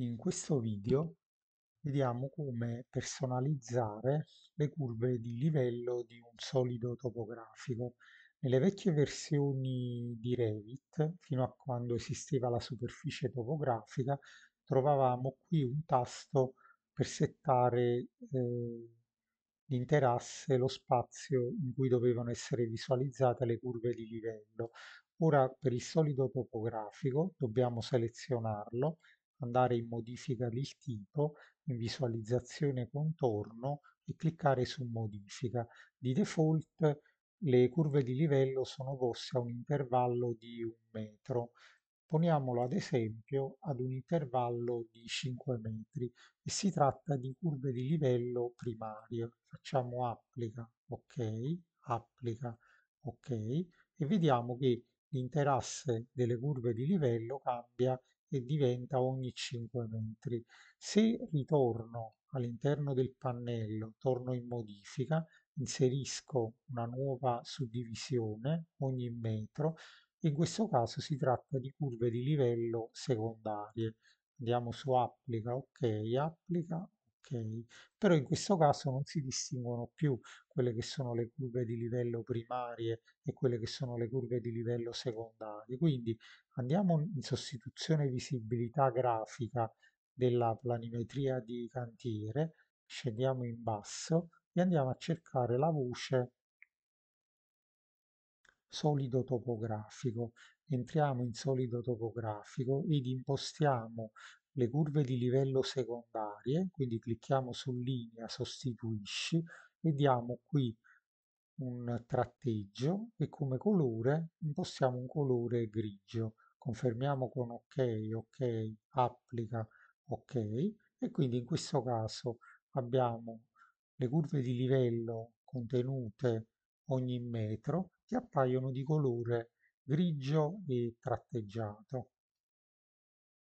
In questo video vediamo come personalizzare le curve di livello di un solido topografico. Nelle vecchie versioni di Revit, fino a quando esisteva la superficie topografica, trovavamo qui un tasto per settare eh, l'intera lo spazio in cui dovevano essere visualizzate le curve di livello. Ora per il solido topografico dobbiamo selezionarlo andare in modifica del tipo, in visualizzazione contorno e cliccare su modifica. Di default le curve di livello sono poste a un intervallo di un metro. Poniamolo ad esempio ad un intervallo di 5 metri e si tratta di curve di livello primarie. Facciamo applica, ok, applica, ok e vediamo che l'interasse delle curve di livello cambia e diventa ogni 5 metri. Se ritorno all'interno del pannello, torno in modifica, inserisco una nuova suddivisione ogni metro in questo caso si tratta di curve di livello secondarie. Andiamo su applica, ok, applica, però in questo caso non si distinguono più quelle che sono le curve di livello primarie e quelle che sono le curve di livello secondarie. Quindi andiamo in sostituzione visibilità grafica della planimetria di cantiere, scendiamo in basso e andiamo a cercare la voce solido topografico entriamo in solido topografico ed impostiamo le curve di livello secondarie, quindi clicchiamo su linea, sostituisci e diamo qui un tratteggio e come colore impostiamo un colore grigio. Confermiamo con ok, ok, applica, ok e quindi in questo caso abbiamo le curve di livello contenute ogni metro che appaiono di colore grigio e tratteggiato.